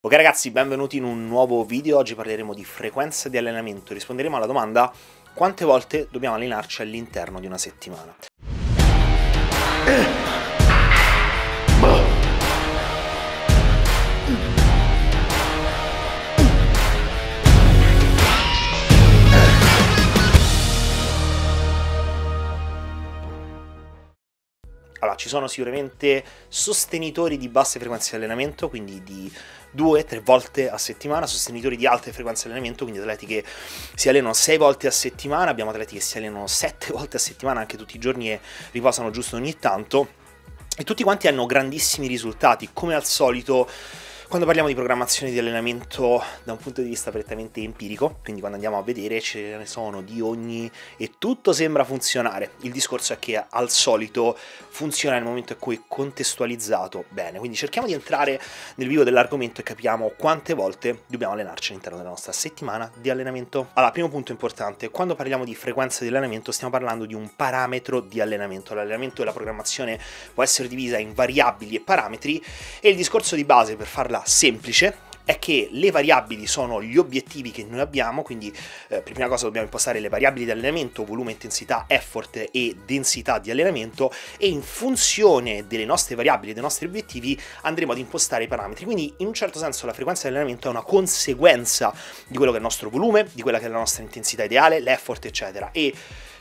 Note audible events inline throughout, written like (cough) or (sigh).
Ok ragazzi, benvenuti in un nuovo video, oggi parleremo di frequenza di allenamento, risponderemo alla domanda quante volte dobbiamo allenarci all'interno di una settimana. Allora, ci sono sicuramente sostenitori di basse frequenze di allenamento, quindi di 2 tre volte a settimana, sostenitori di alte frequenze di allenamento, quindi atleti che si allenano sei volte a settimana, abbiamo atleti che si allenano sette (laughs) volte a settimana anche tutti i giorni e riposano giusto ogni tanto. E tutti quanti hanno grandissimi risultati, come al solito quando parliamo di programmazione di allenamento da un punto di vista prettamente empirico, quindi quando andiamo a vedere ce ne sono di ogni e tutto sembra funzionare. Il discorso è che al solito funziona nel momento in cui è contestualizzato bene, quindi cerchiamo di entrare nel vivo dell'argomento e capiamo quante volte dobbiamo allenarci all'interno della nostra settimana di allenamento. Allora, primo punto importante, quando parliamo di frequenza di allenamento stiamo parlando di un parametro di allenamento. L'allenamento e la programmazione può essere divisa in variabili e parametri e il discorso di base per farla regola semplice è che le variabili sono gli obiettivi che noi abbiamo, quindi eh, per prima cosa dobbiamo impostare le variabili di allenamento, volume, intensità, effort e densità di allenamento e in funzione delle nostre variabili, e dei nostri obiettivi andremo ad impostare i parametri. Quindi in un certo senso la frequenza di allenamento è una conseguenza di quello che è il nostro volume, di quella che è la nostra intensità ideale, l'effort eccetera e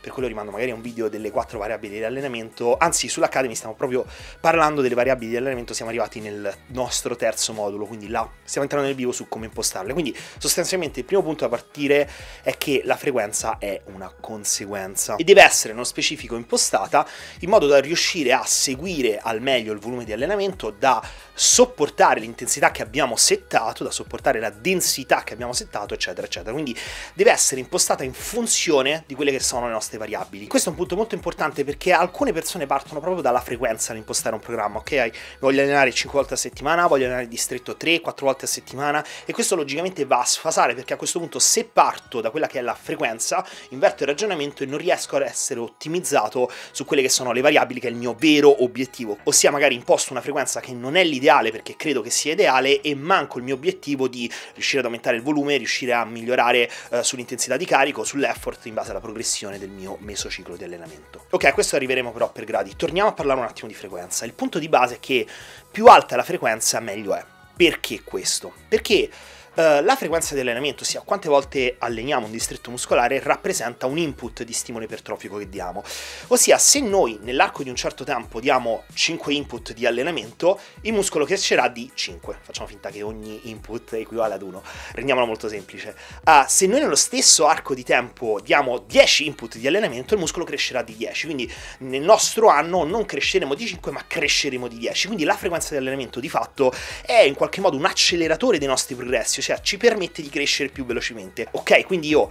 per quello rimando magari a un video delle quattro variabili di allenamento, anzi sull'Academy stiamo proprio parlando delle variabili di allenamento, siamo arrivati nel nostro terzo modulo, quindi là stiamo entrando nel vivo su come impostarle, quindi sostanzialmente il primo punto da partire è che la frequenza è una conseguenza e deve essere nello specifico impostata in modo da riuscire a seguire al meglio il volume di allenamento, da sopportare l'intensità che abbiamo settato, da sopportare la densità che abbiamo settato, eccetera, eccetera. Quindi deve essere impostata in funzione di quelle che sono le nostre tante variabili. Questo è un punto molto importante perché alcune persone partono proprio dalla frequenza nell'impostare un programma, ok? Voglio allenare 5 volte a settimana, voglio allenare distretto 3, 4 volte a settimana e questo logicamente va a sfasare perché a questo punto se parto da quella che è la frequenza, inverto il ragionamento e non riesco ad essere ottimizzato su quelle che sono le variabili che è il mio vero obiettivo, ossia magari imposto una frequenza che non è l'ideale perché credo che sia ideale e manco il mio obiettivo di riuscire ad aumentare il volume, riuscire a migliorare eh, sull'intensità di carico, sull'effort in base alla progressione del mio mio mesociclo di allenamento. Ok, a questo arriveremo però per gradi. Torniamo a parlare un attimo di frequenza. Il punto di base è che più alta è la frequenza, meglio è. Perché questo? Perché eh, la frequenza di allenamento, ossia quante volte alleniamo un distretto muscolare, rappresenta un input di stimolo ipertrofico che diamo. Ossia, se noi nell'arco di un certo tempo diamo 5 input di allenamento, il muscolo crescerà di 5. Facciamo finta che ogni input equivale ad 1. Rendiamolo molto semplice. Uh, se noi nello stesso arco di tempo diamo 10 input di allenamento, il muscolo crescerà di 10. Quindi nel nostro anno non cresceremo di 5, ma cresceremo di 10. Quindi la frequenza di allenamento di fatto è in qualche modo un acceleratore dei nostri progressi cioè ci permette di crescere più velocemente. Ok, quindi io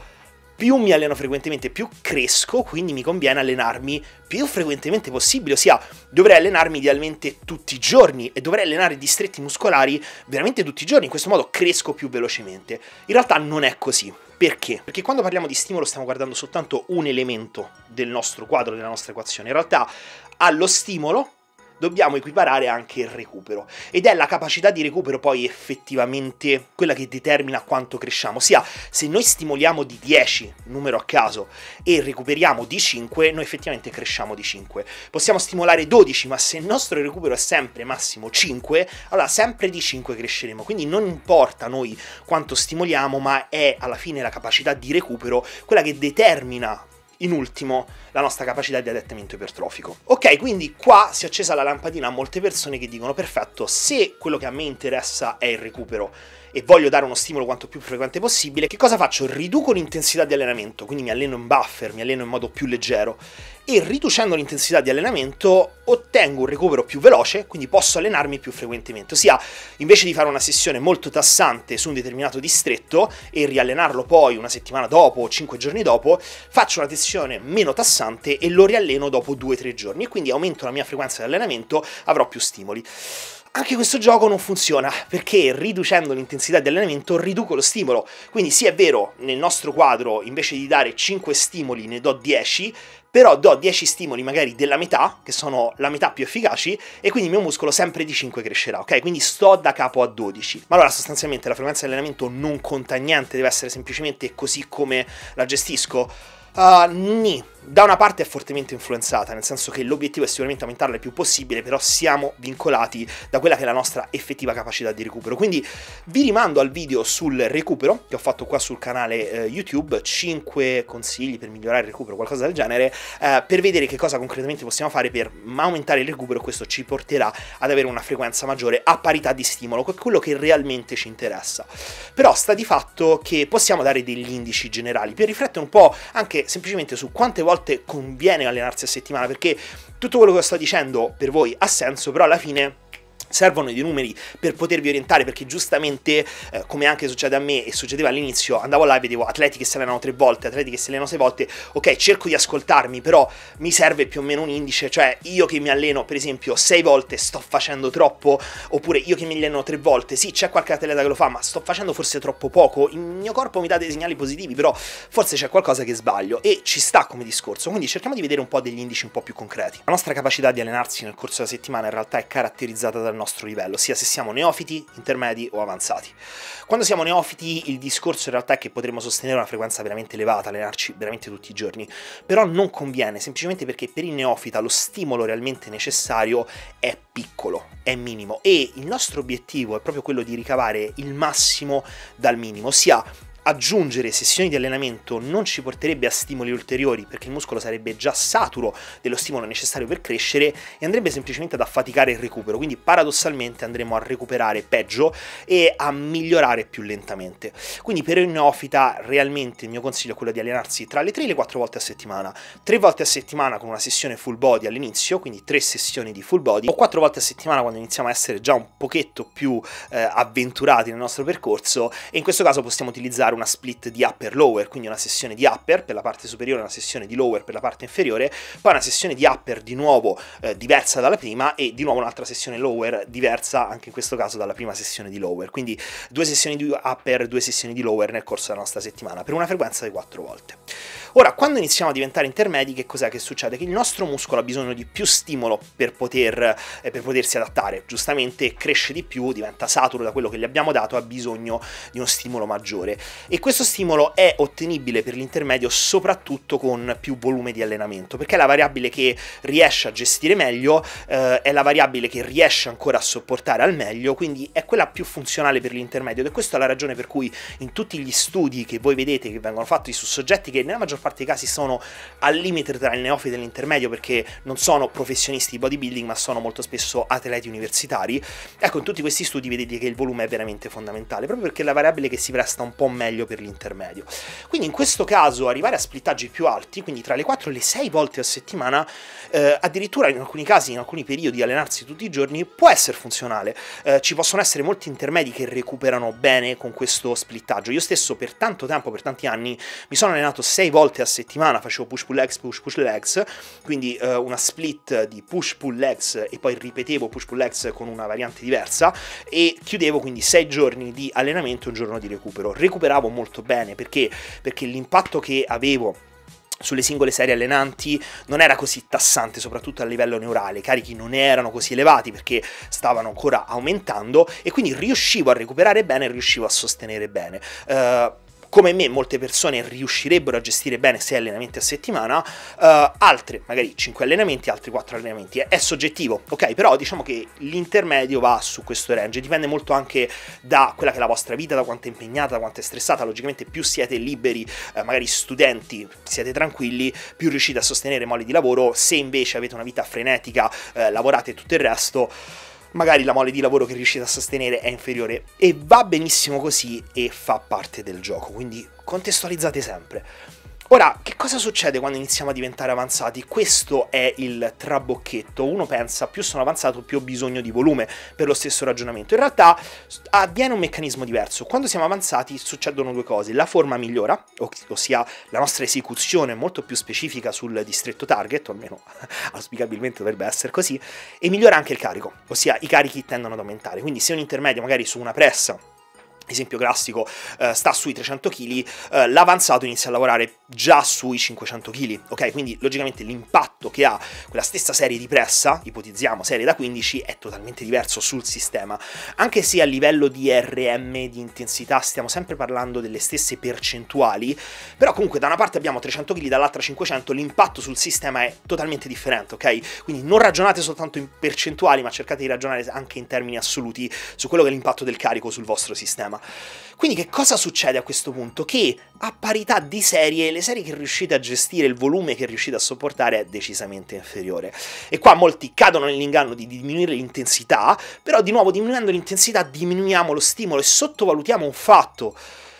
più mi alleno frequentemente, più cresco, quindi mi conviene allenarmi più frequentemente possibile, ossia dovrei allenarmi idealmente tutti i giorni e dovrei allenare distretti muscolari veramente tutti i giorni, in questo modo cresco più velocemente. In realtà non è così. Perché? Perché quando parliamo di stimolo stiamo guardando soltanto un elemento del nostro quadro, della nostra equazione. In realtà allo stimolo dobbiamo equiparare anche il recupero. Ed è la capacità di recupero poi effettivamente quella che determina quanto cresciamo, ossia se noi stimoliamo di 10, numero a caso, e recuperiamo di 5, noi effettivamente cresciamo di 5. Possiamo stimolare 12, ma se il nostro recupero è sempre massimo 5, allora sempre di 5 cresceremo. Quindi non importa noi quanto stimoliamo, ma è alla fine la capacità di recupero quella che determina in ultimo la nostra capacità di adattamento ipertrofico. Ok, quindi qua si è accesa la lampadina a molte persone che dicono perfetto, se quello che a me interessa è il recupero e voglio dare uno stimolo quanto più frequente possibile, che cosa faccio? Riduco l'intensità di allenamento, quindi mi alleno in buffer, mi alleno in modo più leggero e riducendo l'intensità di allenamento ottengo un recupero più veloce, quindi posso allenarmi più frequentemente, ossia invece di fare una sessione molto tassante su un determinato distretto e riallenarlo poi una settimana dopo o 5 giorni dopo, faccio una sessione meno tassante e lo rialleno dopo 2-3 giorni e quindi aumento la mia frequenza di allenamento, avrò più stimoli. Anche questo gioco non funziona, perché riducendo l'intensità di allenamento riduco lo stimolo. Quindi sì, è vero, nel nostro quadro invece di dare 5 stimoli ne do 10, però do 10 stimoli magari della metà, che sono la metà più efficaci, e quindi il mio muscolo sempre di 5 crescerà, ok? Quindi sto da capo a 12. Ma allora sostanzialmente la frequenza di allenamento non conta niente, deve essere semplicemente così come la gestisco? Uh, ni da una parte è fortemente influenzata, nel senso che l'obiettivo è sicuramente aumentarla il più possibile, però siamo vincolati da quella che è la nostra effettiva capacità di recupero. Quindi vi rimando al video sul recupero che ho fatto qua sul canale eh, YouTube, 5 consigli per migliorare il recupero, qualcosa del genere, eh, per vedere che cosa concretamente possiamo fare per aumentare il recupero, questo ci porterà ad avere una frequenza maggiore a parità di stimolo, quello che realmente ci interessa. Però sta di fatto che possiamo dare degli indici generali per riflettere un po' anche semplicemente su quante volte volte conviene allenarsi a settimana perché tutto quello che sto dicendo per voi ha senso, però alla fine servono dei numeri per potervi orientare perché giustamente eh, come anche succede a me e succedeva all'inizio andavo là e vedevo atleti che si allenano tre volte atleti che si allenano sei volte ok cerco di ascoltarmi però mi serve più o meno un indice cioè io che mi alleno per esempio sei volte sto facendo troppo oppure io che mi alleno tre volte sì c'è qualche atleta che lo fa ma sto facendo forse troppo poco il mio corpo mi dà dei segnali positivi però forse c'è qualcosa che sbaglio e ci sta come discorso quindi cerchiamo di vedere un po' degli indici un po' più concreti la nostra capacità di allenarsi nel corso della settimana in realtà è caratterizzata dal nostro nostro livello, sia se siamo neofiti, intermedi o avanzati. Quando siamo neofiti il discorso in realtà è che potremmo sostenere una frequenza veramente elevata, allenarci veramente tutti i giorni, però non conviene, semplicemente perché per il neofita lo stimolo realmente necessario è piccolo, è minimo e il nostro obiettivo è proprio quello di ricavare il massimo dal minimo, sia aggiungere sessioni di allenamento non ci porterebbe a stimoli ulteriori perché il muscolo sarebbe già saturo dello stimolo necessario per crescere e andrebbe semplicemente ad affaticare il recupero, quindi paradossalmente andremo a recuperare peggio e a migliorare più lentamente. Quindi per il neofita realmente il mio consiglio è quello di allenarsi tra le 3 e le 4 volte a settimana, 3 volte a settimana con una sessione full body all'inizio, quindi 3 sessioni di full body, o 4 volte a settimana quando iniziamo a essere già un pochetto più eh, avventurati nel nostro percorso e in questo caso possiamo utilizzare una split di upper lower, quindi una sessione di upper per la parte superiore, una sessione di lower per la parte inferiore, poi una sessione di upper di nuovo eh, diversa dalla prima e di nuovo un'altra sessione lower diversa anche in questo caso dalla prima sessione di lower, quindi due sessioni di upper, due sessioni di lower nel corso della nostra settimana per una frequenza di 4 volte. Ora, quando iniziamo a diventare intermedi, che cos'è che succede? Che il nostro muscolo ha bisogno di più stimolo per, poter, eh, per potersi adattare, giustamente cresce di più, diventa saturo da quello che gli abbiamo dato, ha bisogno di uno stimolo maggiore e questo stimolo è ottenibile per l'intermedio soprattutto con più volume di allenamento, perché è la variabile che riesce a gestire meglio, eh, è la variabile che riesce ancora a sopportare al meglio, quindi è quella più funzionale per l'intermedio ed è questa la ragione per cui in tutti gli studi che voi vedete che vengono fatti su soggetti che nella maggior parte dei casi sono al limite tra il neofito e l'intermedio perché non sono professionisti di bodybuilding ma sono molto spesso atleti universitari, ecco in tutti questi studi vedete che il volume è veramente fondamentale, proprio perché è la variabile che si presta un po' meglio meglio per l'intermedio. Quindi in questo caso arrivare a splittaggi più alti, quindi tra le 4 e le 6 volte a settimana, eh, addirittura in alcuni casi, in alcuni periodi, allenarsi tutti i giorni può essere funzionale. Eh, ci possono essere molti intermedi che recuperano bene con questo splittaggio. Io stesso per tanto tempo, per tanti anni, mi sono allenato 6 volte a settimana, facevo push pull legs, push push legs, quindi eh, una split di push pull legs e poi ripetevo push pull legs con una variante diversa e chiudevo quindi 6 giorni di allenamento e un giorno di recupero. Recuperavo lavoravo molto bene perché, perché l'impatto che avevo sulle singole serie allenanti non era così tassante, soprattutto a livello neurale, i carichi non erano così elevati perché stavano ancora aumentando e quindi riuscivo a recuperare bene, riuscivo a sostenere bene. Uh, come me molte persone riuscirebbero a gestire bene 6 allenamenti a settimana, uh, altre magari 5 allenamenti, altri 4 allenamenti. È soggettivo, ok? Però diciamo che l'intermedio va su questo range, dipende molto anche da quella che è la vostra vita, da quanto è impegnata, da quanto è stressata, logicamente più siete liberi, uh, magari studenti, siete tranquilli, più riuscite a sostenere moli di lavoro, se invece avete una vita frenetica, uh, lavorate e tutto il resto magari la mole di lavoro che riuscite a sostenere è inferiore e va benissimo così e fa parte del gioco, quindi contestualizzate sempre. Ora, che cosa succede quando iniziamo a diventare avanzati? Questo è il trabocchetto. Uno pensa più sono avanzato, più ho bisogno di volume per lo stesso ragionamento. In realtà ah, avviene un meccanismo diverso. Quando siamo avanzati succedono due cose. La forma migliora, ossia la nostra esecuzione è molto più specifica sul distretto target, o almeno (laughs) auspicabilmente dovrebbe essere così, e migliora anche il carico, ossia i carichi tendono ad aumentare. Quindi se un intermedio magari su una pressa esempio classico, eh, sta sui 300 kg, eh, l'avanzato inizia a lavorare già sui 500 kg, ok? Quindi logicamente l'impatto che ha quella stessa serie di pressa, ipotizziamo serie da 15, è totalmente diverso sul sistema, anche se a livello di RM, di intensità, stiamo sempre parlando delle stesse percentuali, però comunque da una parte abbiamo 300 kg, dall'altra 500, l'impatto sul sistema è totalmente differente, ok? Quindi non ragionate soltanto in percentuali, ma cercate di ragionare anche in termini assoluti su quello che è l'impatto del carico sul vostro sistema trama. Quindi che cosa succede a questo punto? Che a parità di serie, le serie che riuscite a gestire, il volume che riuscite a sopportare è decisamente inferiore. E qua molti cadono nell'inganno di diminuire l'intensità, però di nuovo diminuendo l'intensità diminuiamo lo stimolo e sottovalutiamo un fatto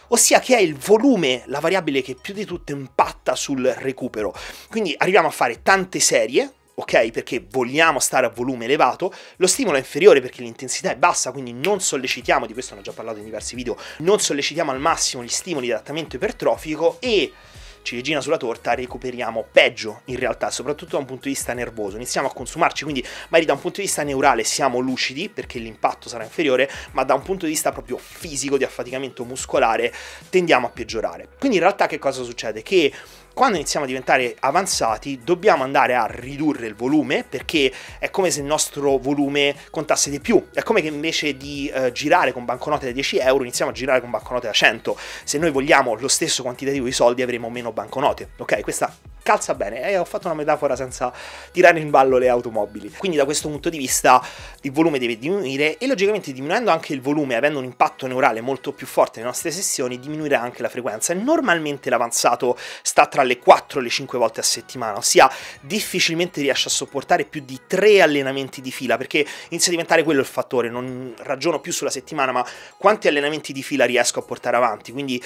ossia che è il volume la variabile che più di tutto impatta sul recupero. Quindi arriviamo a fare tante serie, ok? Perché vogliamo stare a volume elevato, lo stimolo è inferiore perché l'intensità è bassa, quindi non sollecitiamo, di questo ne ho già parlato in diversi video, non sollecitiamo al massimo gli stimoli di adattamento ipertrofico e ciliegina sulla torta recuperiamo peggio in realtà, soprattutto da un punto di vista nervoso. Iniziamo a consumarci, quindi magari da un punto di vista neurale siamo lucidi perché l'impatto sarà inferiore, ma da un punto di vista proprio fisico di affaticamento muscolare tendiamo a peggiorare. Quindi in realtà che cosa succede? Che quando iniziamo a diventare avanzati dobbiamo andare a ridurre il volume perché è come se il nostro volume contasse di più, è come che invece di eh, girare con banconote da 10 euro iniziamo a girare con banconote da 100, se noi vogliamo lo stesso quantitativo di soldi avremo meno banconote, ok? Questa calza bene e ho fatto una metafora senza tirare in ballo le automobili. Quindi da questo punto di vista il volume deve diminuire e logicamente diminuendo anche il volume, avendo un impatto neurale molto più forte nelle nostre sessioni, diminuirà anche la frequenza e normalmente l'avanzato sta tra le 4 e le 5 volte a settimana, ossia difficilmente riesce a sopportare più di 3 allenamenti di fila perché inizia a diventare quello il fattore, non ragiono più sulla settimana ma quanti allenamenti di fila riesco a portare avanti, quindi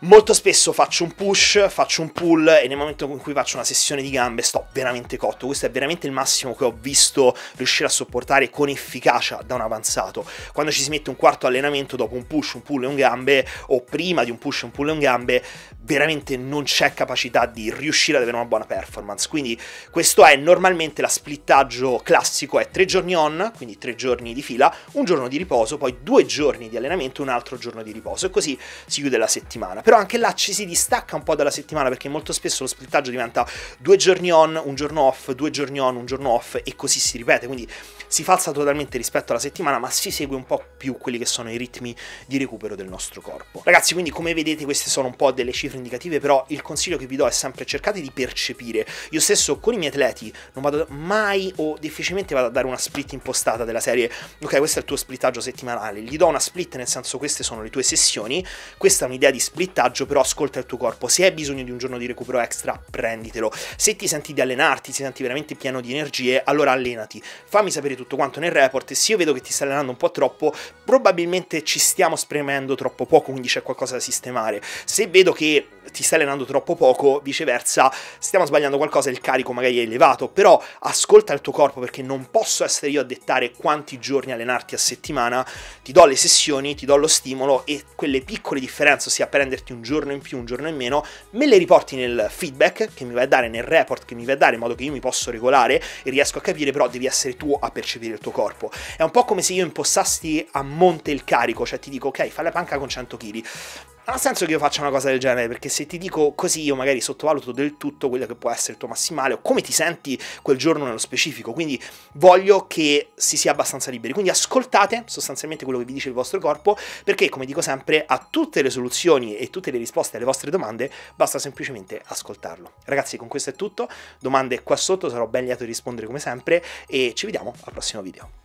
Molto spesso faccio un push, faccio un pull e nel momento in cui faccio una sessione di gambe sto veramente cotto. Questo è veramente il massimo che ho visto riuscire a sopportare con efficacia da un avanzato. Quando ci si mette un quarto allenamento dopo un push, un pull e un gambe, o prima di un push, un pull e un gambe, veramente non c'è capacità di riuscire ad avere una buona performance. Quindi questo è normalmente la splittaggio classico, è tre giorni on, quindi tre giorni di fila, un giorno di riposo, poi due giorni di allenamento, un altro giorno di riposo e così si chiude la settimana però anche là ci si distacca un po' dalla settimana perché molto spesso lo splittaggio diventa due giorni on, un giorno off, due giorni on, un giorno off e così si ripete, quindi si falsa totalmente rispetto alla settimana ma si segue un po' più quelli che sono i ritmi di recupero del nostro corpo. Ragazzi, quindi come vedete queste sono un po' delle cifre indicative, però il consiglio che vi do è sempre cercate di percepire. Io stesso con i miei atleti non vado mai o difficilmente vado a dare una split impostata della serie, ok, questo è il tuo splittaggio settimanale, gli do una split nel senso queste sono le tue sessioni, questa è un'idea di split vantaggio, però ascolta il tuo corpo. Se hai bisogno di un giorno di recupero extra, prenditelo. Se ti senti di allenarti, ti senti veramente pieno di energie, allora allenati. Fammi sapere tutto quanto nel report. Se io vedo che ti stai allenando un po' troppo, probabilmente ci stiamo spremendo troppo poco, quindi c'è qualcosa da sistemare. Se vedo che ti stai allenando troppo poco, viceversa, stiamo sbagliando qualcosa il carico magari è elevato, però ascolta il tuo corpo perché non posso essere io a dettare quanti giorni allenarti a settimana, ti do le sessioni, ti do lo stimolo e quelle piccole differenze, ossia prenderti metterti un giorno in più, un giorno in meno, me le riporti nel feedback che mi vai a dare, nel report che mi vai a dare, in modo che io mi posso regolare e riesco a capire, però devi essere tu a percepire il tuo corpo. È un po' come se io impostassi a monte il carico, cioè ti dico ok, fai la panca con 100 kg non ha senso che io faccia una cosa del genere, perché se ti dico così io magari sottovaluto del tutto quello che può essere il tuo massimale o come ti senti quel giorno nello specifico, quindi voglio che si sia abbastanza liberi. Quindi ascoltate sostanzialmente quello che vi dice il vostro corpo, perché come dico sempre, a tutte le soluzioni e tutte le risposte alle vostre domande basta semplicemente ascoltarlo. Ragazzi, con questo è tutto, domande qua sotto, sarò ben lieto di rispondere come sempre e ci vediamo al prossimo video.